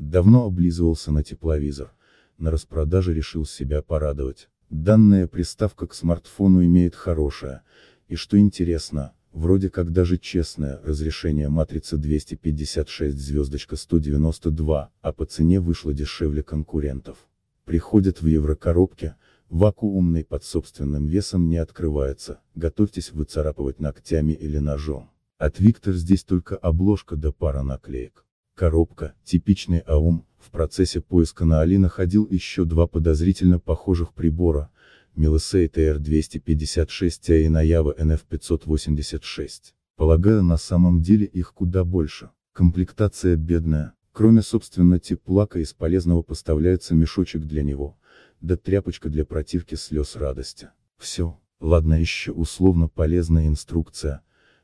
Давно облизывался на тепловизор. На распродаже решил себя порадовать. Данная приставка к смартфону имеет хорошее, и что интересно, вроде как даже честное, разрешение матрицы 256 звездочка 192, а по цене вышло дешевле конкурентов. Приходит в еврокоробке, вакуумный под собственным весом не открывается, готовьтесь выцарапывать ногтями или ножом. От Виктор здесь только обложка да пара наклеек коробка, типичный АУМ, в процессе поиска на Али находил еще два подозрительно похожих прибора, Милосей тр 256 и Наява НФ-586. Полагаю, на самом деле их куда больше. Комплектация бедная, кроме собственно теплака из полезного поставляется мешочек для него, да тряпочка для противки слез радости. Все, ладно еще условно полезная инструкция,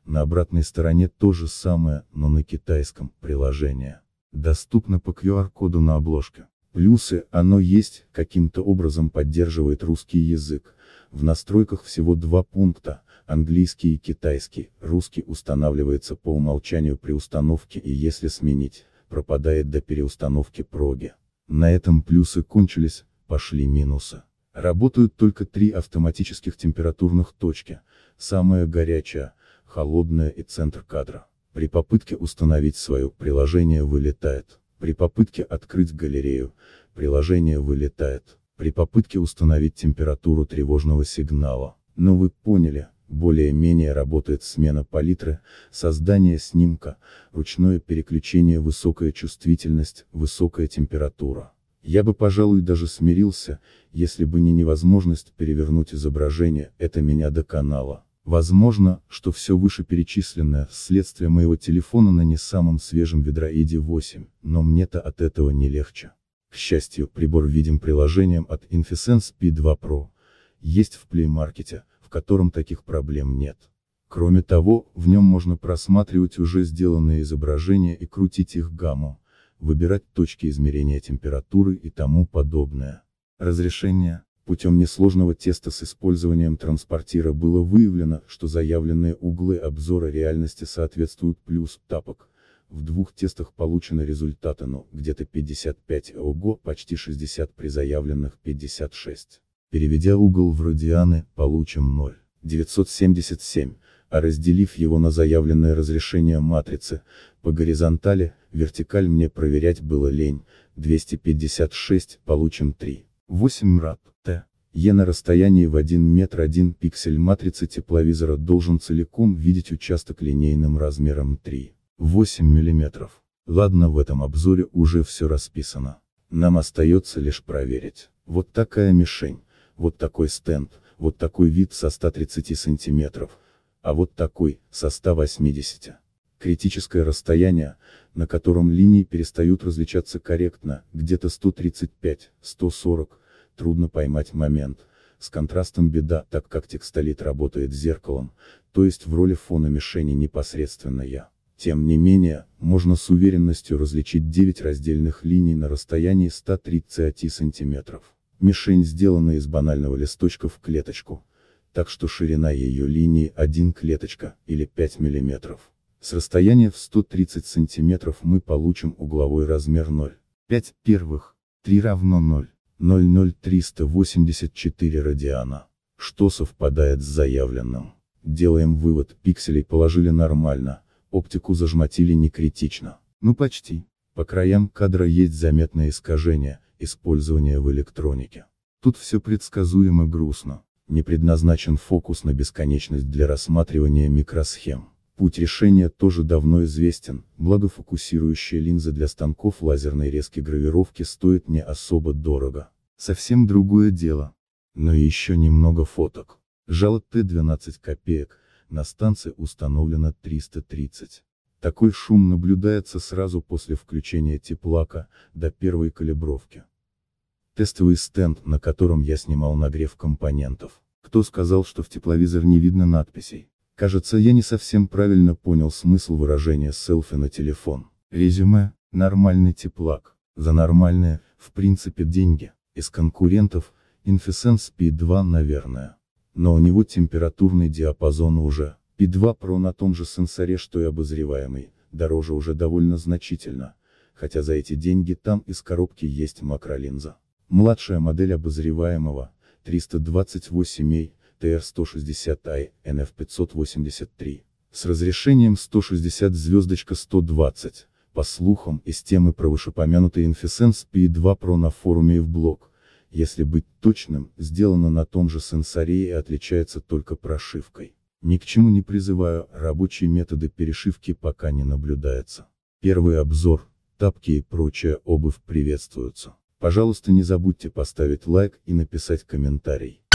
на обратной стороне то же самое, но на китайском, приложение. Доступно по QR-коду на обложке. Плюсы, оно есть, каким-то образом поддерживает русский язык. В настройках всего два пункта, английский и китайский, русский устанавливается по умолчанию при установке и если сменить, пропадает до переустановки проги. На этом плюсы кончились, пошли минусы. Работают только три автоматических температурных точки, самая горячая, холодная и центр кадра. При попытке установить свое приложение вылетает. При попытке открыть галерею, приложение вылетает. При попытке установить температуру тревожного сигнала. Но ну вы поняли, более-менее работает смена палитры, создание снимка, ручное переключение высокая чувствительность, высокая температура. Я бы, пожалуй, даже смирился, если бы не невозможность перевернуть изображение, это меня до канала. Возможно, что все вышеперечисленное – следствие моего телефона на не самом свежем ведроиде 8, но мне-то от этого не легче. К счастью, прибор видим приложением от Infisense P2 Pro. Есть в Play Market, в котором таких проблем нет. Кроме того, в нем можно просматривать уже сделанные изображения и крутить их гамму, выбирать точки измерения температуры и тому подобное. Разрешение Путем несложного теста с использованием транспортира было выявлено, что заявленные углы обзора реальности соответствуют плюс тапок. В двух тестах получены результаты но где-то 55, ого, почти 60 при заявленных 56. Переведя угол в радианы, получим 0. 977, а разделив его на заявленное разрешение матрицы, по горизонтали, вертикаль мне проверять было лень, 256, получим 3. 8 мрад. Е на расстоянии в 1 метр 1 пиксель матрицы тепловизора должен целиком видеть участок линейным размером 3,8 мм. Ладно в этом обзоре уже все расписано. Нам остается лишь проверить. Вот такая мишень, вот такой стенд, вот такой вид со 130 сантиметров, а вот такой, со 180 критическое расстояние, на котором линии перестают различаться корректно, где-то 135, 140, трудно поймать момент, с контрастом беда, так как текстолит работает зеркалом, то есть в роли фона мишени непосредственно я. Тем не менее, можно с уверенностью различить 9 раздельных линий на расстоянии 130 сантиметров. Мишень сделана из банального листочка в клеточку, так что ширина ее линии 1 клеточка, или 5 мм. С расстояния в 130 сантиметров мы получим угловой размер 0,5 первых, 3 равно 0. 00384 радиана, что совпадает с заявленным. Делаем вывод, пикселей положили нормально, оптику зажмотили не критично. Ну почти. По краям кадра есть заметное искажение, использование в электронике. Тут все предсказуемо грустно. Не предназначен фокус на бесконечность для рассматривания микросхем. Путь решения тоже давно известен, благо фокусирующая линза для станков лазерной резки гравировки стоит не особо дорого. Совсем другое дело. Но еще немного фоток. Жало Т-12 копеек, на станции установлено 330. Такой шум наблюдается сразу после включения теплака, до первой калибровки. Тестовый стенд, на котором я снимал нагрев компонентов. Кто сказал, что в тепловизор не видно надписей? Кажется, я не совсем правильно понял смысл выражения селфи на телефон. Резюме, нормальный теплак, за нормальные, в принципе, деньги, из конкурентов, Infesense P2, наверное. Но у него температурный диапазон уже, P2 Pro на том же сенсоре, что и обозреваемый, дороже уже довольно значительно, хотя за эти деньги там из коробки есть макролинза. Младшая модель обозреваемого, 328A, TR-160i, NF-583. С разрешением 160 звездочка 120, по слухам, из темы про вышепомянутый Infisense P2 Pro на форуме и в блог, если быть точным, сделано на том же сенсоре и отличается только прошивкой. Ни к чему не призываю, рабочие методы перешивки пока не наблюдаются. Первый обзор, тапки и прочая обувь приветствуются. Пожалуйста не забудьте поставить лайк и написать комментарий.